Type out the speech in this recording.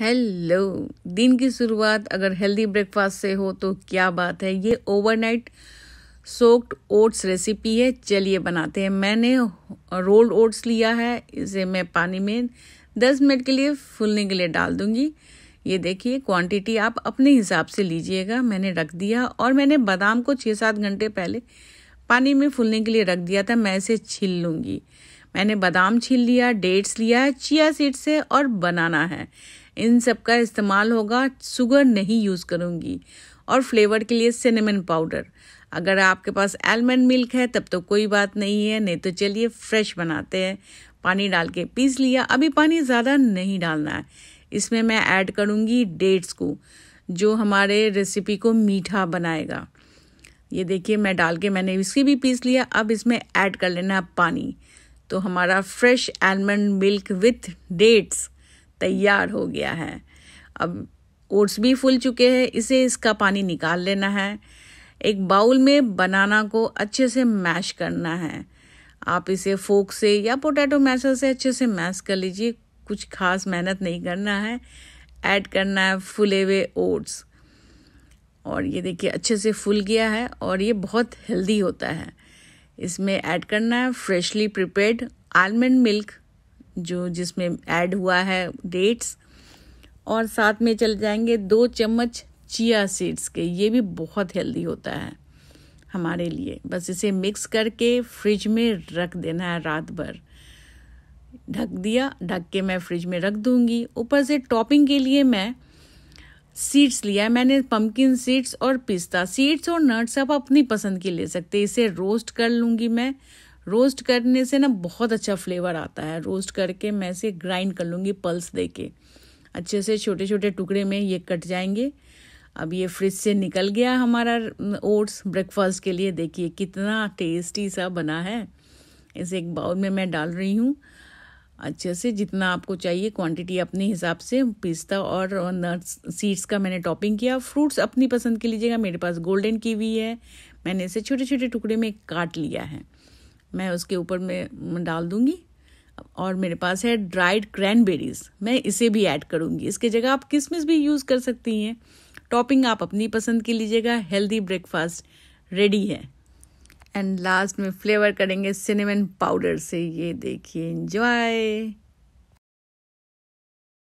hello दिन की शुरुआत अगर हेल्दी ब्रेकफास्ट से हो तो क्या बात है ये ओवरनाइट सोक्ड ओट्स रेसिपी है चलिए बनाते हैं मैंने रोल्ड ओट्स लिया है इसे मैं पानी में दस मिनट के लिए फूलने के लिए डाल दूंगी ये देखिए क्वांटिटी आप अपने हिसाब से लीजिएगा मैंने रख दिया और मैंने बादाम को छः सात घंटे पहले पानी में फूलने के लिए रख दिया था मैं इसे छील लूँगी मैंने बादाम छील लिया डेट्स लिया है चिया सीड्स है और बनाना है इन सब का इस्तेमाल होगा शुगर नहीं यूज़ करूँगी और फ्लेवर के लिए सिनेमन पाउडर अगर आपके पास आलमंड मिल्क है तब तो कोई बात नहीं है नहीं तो चलिए फ्रेश बनाते हैं पानी डाल के पीस लिया अभी पानी ज़्यादा नहीं डालना है इसमें मैं ऐड करूँगी डेट्स को जो हमारे रेसिपी को मीठा बनाएगा ये देखिए मैं डाल के मैंने इसकी भी पीस लिया अब इसमें ऐड कर लेना है पानी तो हमारा fresh almond milk with dates तैयार हो गया है अब ओट्स भी फूल चुके हैं इसे इसका पानी निकाल लेना है एक बाउल में बनाना को अच्छे से मैश करना है आप इसे फोक से या पोटैटो मैशर से अच्छे से मैश कर लीजिए कुछ खास मेहनत नहीं करना है ऐड करना है फुले हुए ओट्स और ये देखिए अच्छे से फूल गया है और ये बहुत हेल्दी होता है इसमें ऐड करना है फ्रेशली प्रिपेयर्ड आलमंड मिल्क जो जिसमें ऐड हुआ है डेट्स और साथ में चल जाएंगे दो चम्मच चिया सीड्स के ये भी बहुत हेल्दी होता है हमारे लिए बस इसे मिक्स करके फ्रिज में रख देना है रात भर ढक दिया ढक के मैं फ्रिज में रख दूंगी ऊपर से टॉपिंग के लिए मैं सीड्स लिया है मैंने पम्पकिन सीड्स और पिस्ता सीड्स और नट्स आप अपनी पसंद के ले सकते इसे रोस्ट कर लूँगी मैं रोस्ट करने से ना बहुत अच्छा फ्लेवर आता है रोस्ट करके मैं इसे ग्राइंड कर लूँगी पल्स दे के अच्छे से छोटे छोटे टुकड़े में ये कट जाएंगे अब ये फ्रिज से निकल गया हमारा ओट्स ब्रेकफास्ट के लिए देखिए कितना टेस्टी सा बना है इसे एक बाउल में मैं डाल रही हूँ अच्छे से जितना आपको चाहिए क्वांटिटी अपने हिसाब से पिस्ता और नट्स सीड्स का मैंने टॉपिंग किया फ्रूट्स अपनी पसंद के लीजिएगा मेरे पास गोल्डन कीवी है मैंने इसे छोटे छोटे टुकड़े में काट लिया है मैं उसके ऊपर में डाल दूँगी और मेरे पास है ड्राइड क्रैनबेरीज मैं इसे भी ऐड करूँगी इसके जगह आप किसमिस भी यूज़ कर सकती हैं टॉपिंग आप अपनी पसंद की लीजिएगा हेल्दी ब्रेकफास्ट रेडी है एंड लास्ट में फ्लेवर करेंगे सिनेमन पाउडर से ये देखिए इंजॉय